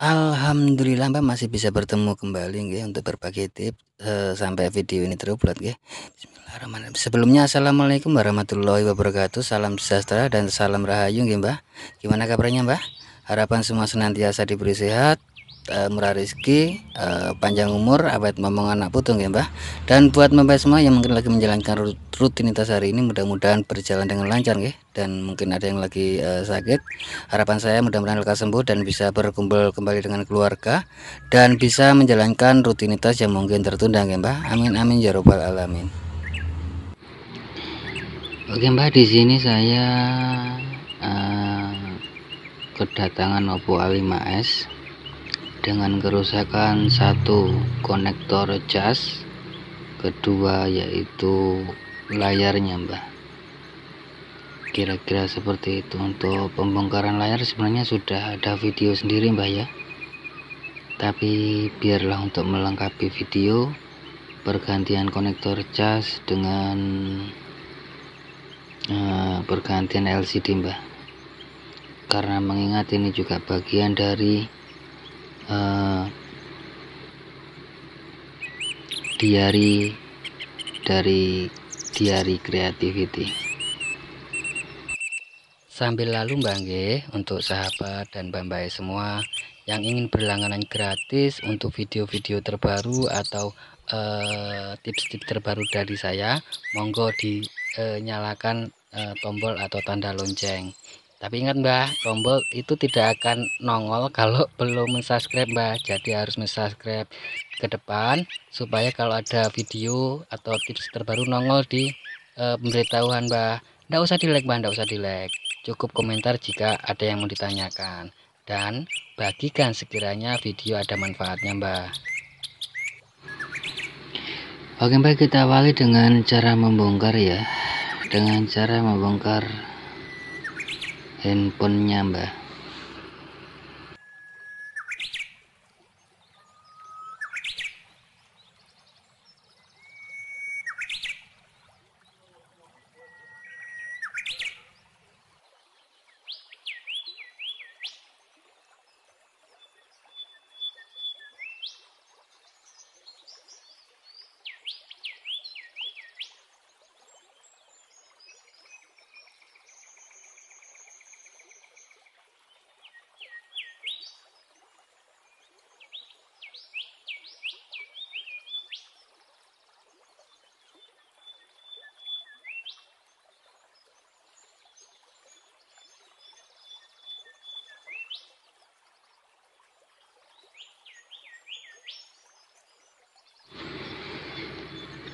Alhamdulillah Mbak masih bisa bertemu kembali nggih untuk berbagi tips uh, sampai video ini terupload nggih. Bismillahirrahmanirrahim. Sebelumnya Assalamualaikum warahmatullahi wabarakatuh. Salam sejahtera dan salam rahayu nggih mbak? Gimana kabarnya mbak? Harapan semua senantiasa diberi sehat, uh, murah rezeki uh, panjang umur awet memang anak putung ya mbah dan buat mbah semua yang mungkin lagi menjalankan rutinitas hari ini mudah-mudahan berjalan dengan lancar ya dan mungkin ada yang lagi uh, sakit harapan saya mudah-mudahan lekas sembuh dan bisa berkumpul kembali dengan keluarga dan bisa menjalankan rutinitas yang mungkin tertunda ya mbah amin amin ya robbal alamin oke mbah di sini saya uh, kedatangan Oppo A5s dengan kerusakan satu konektor cas kedua yaitu layarnya mbak kira-kira seperti itu untuk pembongkaran layar sebenarnya sudah ada video sendiri mbak ya tapi biarlah untuk melengkapi video pergantian konektor cas dengan uh, pergantian LCD mbah karena mengingat ini juga bagian dari diary eh, diari dari diari creativity sambil lalu Mbak untuk sahabat dan bambai semua yang ingin berlangganan gratis untuk video-video terbaru atau eh, tips-tips uh, terbaru dari saya monggo dinyalakan eh, uh, uh, tombol atau tanda lonceng tapi ingat Mbah, tombol itu tidak akan nongol kalau belum mensubscribe Mbah. Jadi harus mensubscribe ke depan supaya kalau ada video atau tips terbaru nongol di e, pemberitahuan Mbah. Tidak usah di like Mbah, Tidak usah di like. Cukup komentar jika ada yang mau ditanyakan. Dan bagikan sekiranya video ada manfaatnya Mbah. Oke mbah kita awali dengan cara membongkar ya. Dengan cara membongkar handphonenya mbak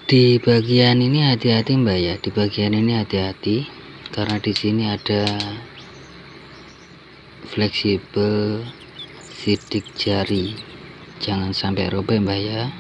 di bagian ini hati-hati mbak ya di bagian ini hati-hati karena di sini ada fleksibel sidik jari jangan sampai robek mbak ya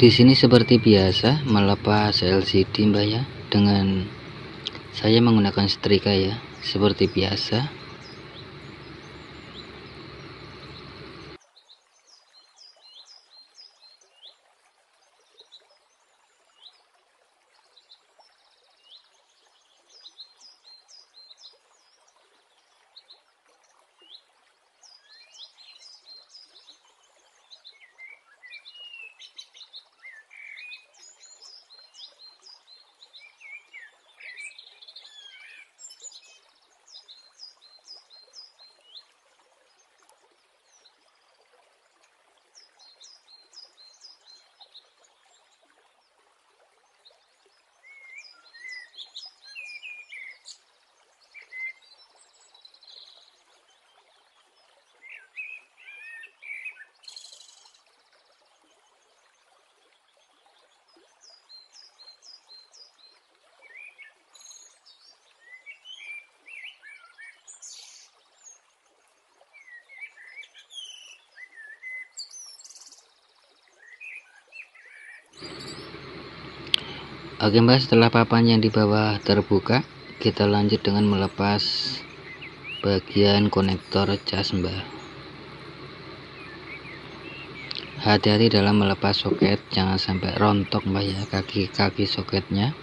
di sini seperti biasa melepas LCD mbak ya dengan saya menggunakan setrika ya seperti biasa Oke mbak setelah papan yang di bawah terbuka kita lanjut dengan melepas bagian konektor cas mbak hati-hati dalam melepas soket jangan sampai rontok mbak ya kaki-kaki soketnya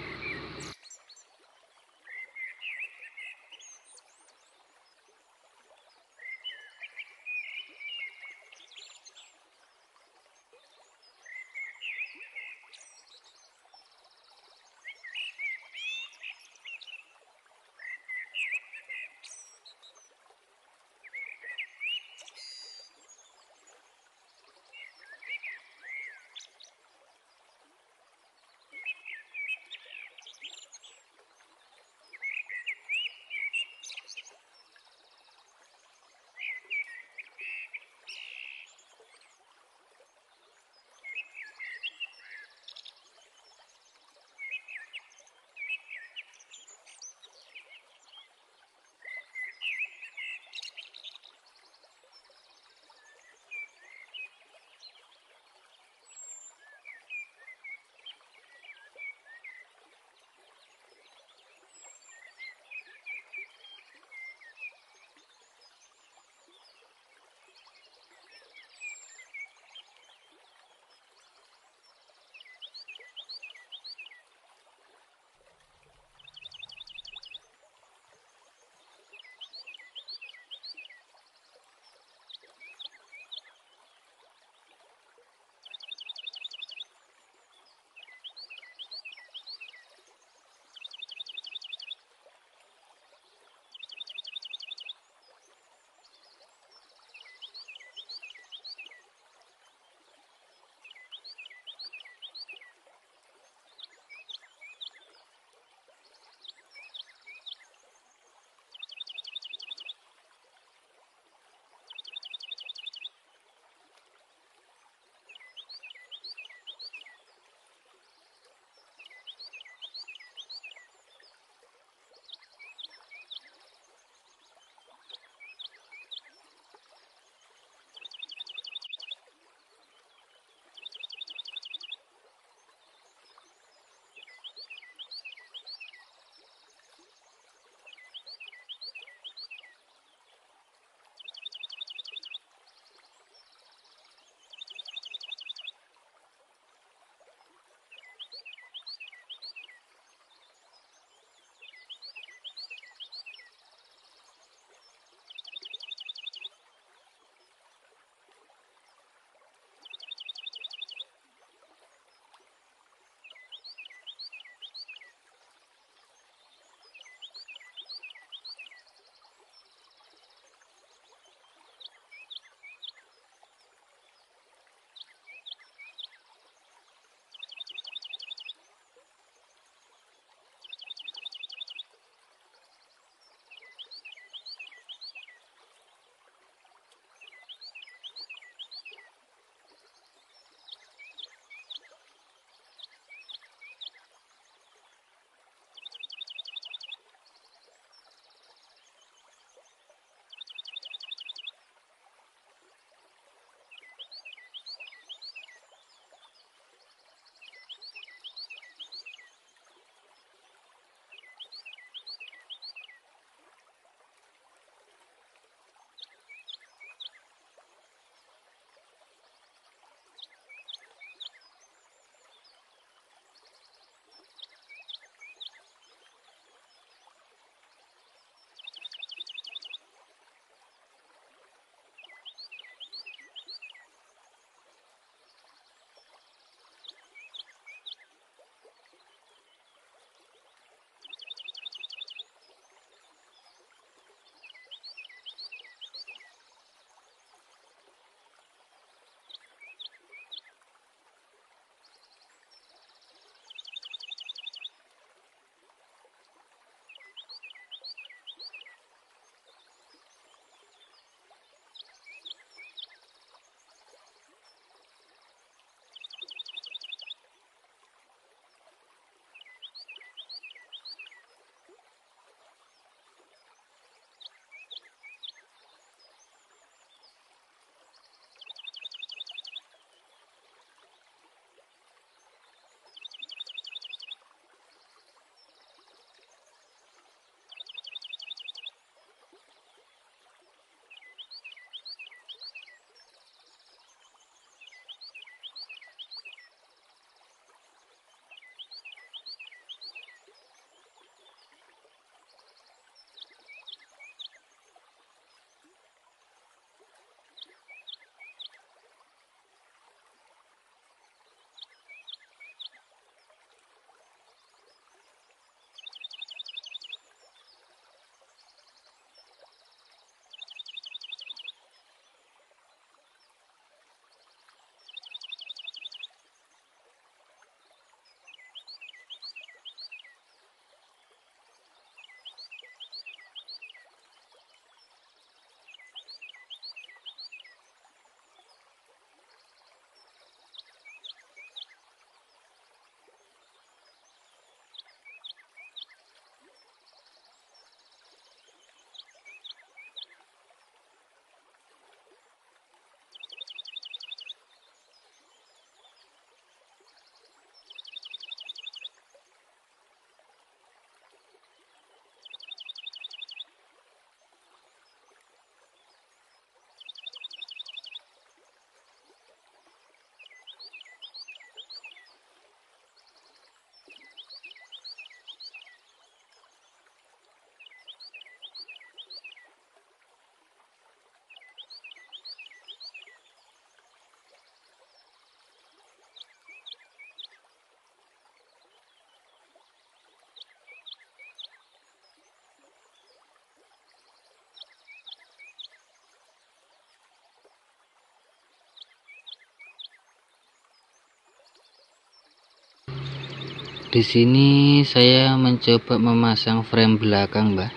di sini saya mencoba memasang frame belakang mbak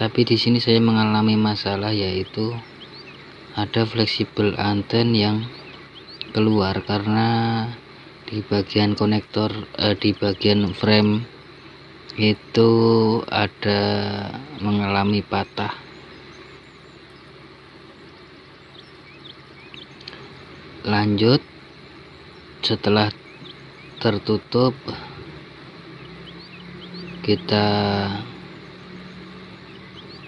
tapi di sini saya mengalami masalah yaitu ada fleksibel anten yang keluar karena di bagian konektor eh, di bagian frame itu ada mengalami patah lanjut setelah tertutup kita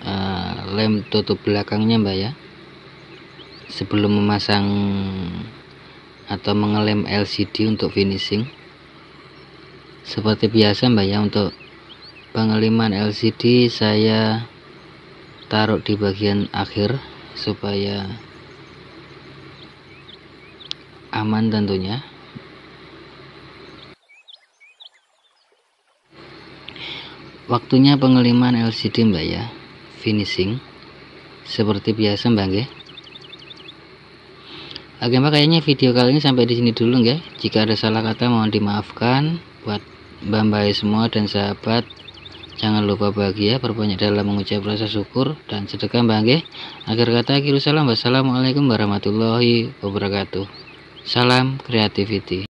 uh, lem tutup belakangnya mbak ya sebelum memasang atau mengelem LCD untuk finishing seperti biasa mbak ya untuk pengeliman LCD saya taruh di bagian akhir supaya aman tentunya waktunya pengeliman LCD mbak ya finishing seperti biasa mbak ya Oke mbak kayaknya video kali ini sampai di sini dulu ya jika ada salah kata mohon dimaafkan buat mbak mbak semua dan sahabat jangan lupa bahagia perbanyak dalam mengucap rasa syukur dan sedekah mbak ya akhir kata akhir salam wassalamualaikum warahmatullahi wabarakatuh salam kreativiti.